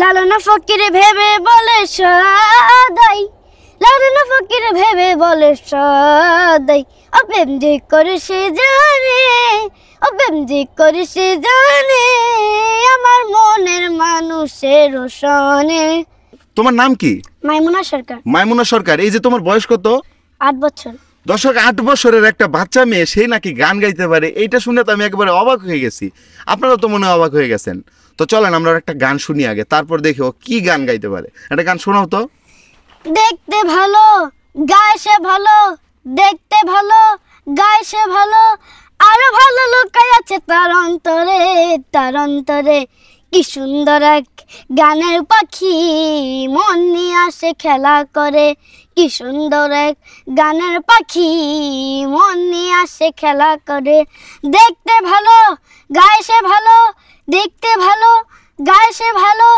লালনা ফকির ভেবে বলে সদাই লালনা ফকির ভেবে বলে সদাই ও প্রেম যে করে সে জানে ও প্রেম যে করে সে জানে আমার মনের মানুষের রোশনে তোমার নাম কি মাইমুনা সরকার মাইমুনা সরকার এই যে তোমার বয়স কত আট বছর দশক আট বছরের একটা বাচ্চা মেয়ে সেই নাকি গান গাইতে পারে এইটা শুনে তো আমি একবারে অবাক হয়ে গেছি আপনারা তো মনে অবাক হয়ে গেছেন তো চলেন আমরা একটা গান শুনি আগে তারপর দেখি ও কি গান গাইতে পারে একটা গান শোনাও তো দেখতে ভালো গায়ে ভালো দেখতে ভালো গায়ে ভালো আরো ভালো লোকাই আছে তার অন্তরে তার অন্তরে কি সুন্দর এক গানের পাখি মন নিয়ে আসে খেলা করে কি সুন্দর এক গানের পাখি মন নিয়ে আসে খেলা করে দেখতে ভালো গায়ে সে ভালো দেখতে ভালো গায়ে সে ভালো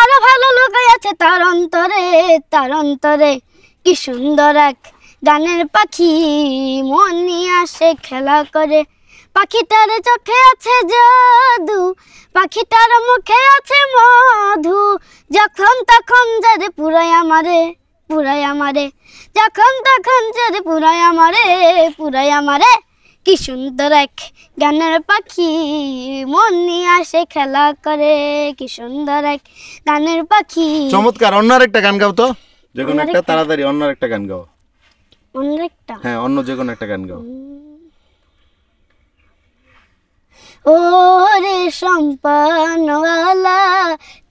আরো ভালো লোক আছে তার অন্তরে তার অন্তরে কি সুন্দর এক গানের পাখি মন নিয়ে আসে খেলা করে পাখিটার চোখে আছে জাদু পাখিটার মুখে আছে মধু যখন তখন যদি পুরাই আমারে পুরাই আমারে যখন তখন যদি পুরাই আমারে পুরাই আমারে কি সুন্দর এক গানের পাখি মন নিয়ে আসে খেলা করে কি সুন্দর এক গানের পাখি চমৎকার অন্য একটা গান গাও তো যে কোনো একটা তাড়াতাড়ি অন্য একটা গান গাও অন্য একটা হ্যাঁ অন্য যে কোনো একটা গান গাও ও রে সম্পানওয়ালা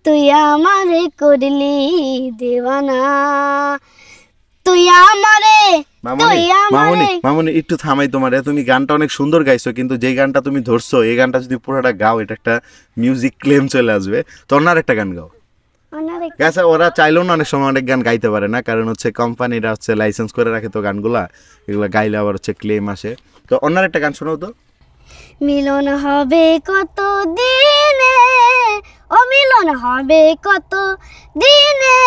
তুই আমারে করলি দেওয়ানা তুই আমারে মামনি একটু থামাই তোমার তুমি গানটা অনেক সুন্দর গাইছো কিন্তু যে গানটা তুমি ধরছো এই গানটা যদি পুরোটা গাও এটা একটা মিউজিক ক্লেম চলে আসবে তো আর একটা গান গাও আচ্ছা ওরা চাইলেও না অনেক সময় অনেক গান গাইতে পারে না কারণ হচ্ছে কোম্পানিরা হচ্ছে লাইসেন্স করে রাখে তো গানগুলা এগুলো গাইলে আবার হচ্ছে ক্লেম আসে তো অন্যার একটা গান শোনাও তো মিলন হবে কত দিনে ও মিলন হবে কত দিনে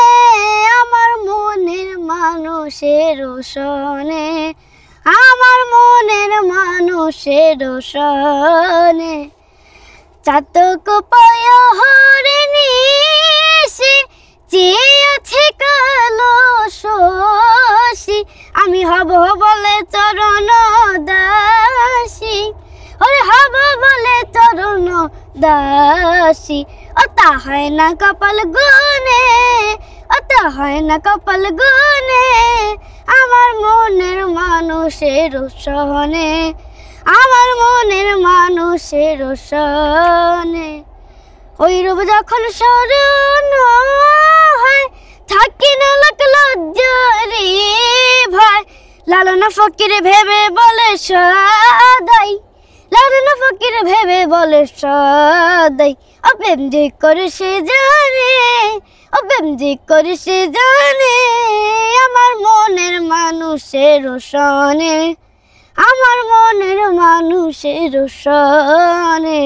আমার মনের মানুষের সনে আমার মনের মানুষের সনে চাতক পয় হরে চেয়েছে কালো শোষী আমি হব বলে চরণ দা চরণ দাসী অতা হয় না কপাল গুনে অত হয় না কপাল গুনে আমার মনের মানুষের সহনে আমার মনের মানুষের সহনে ওই রূপ যখন স্মরণ হয় থাকি না লাকলি ভয় লালনা ফকির ভেবে বলে সদাই লাগানো ফকির ভেবে বলে সদাই অপেম যে করে সে জানে অপেম যে করে সে জানে আমার মনের মানুষের শোনে আমার মনের মানুষের শোনে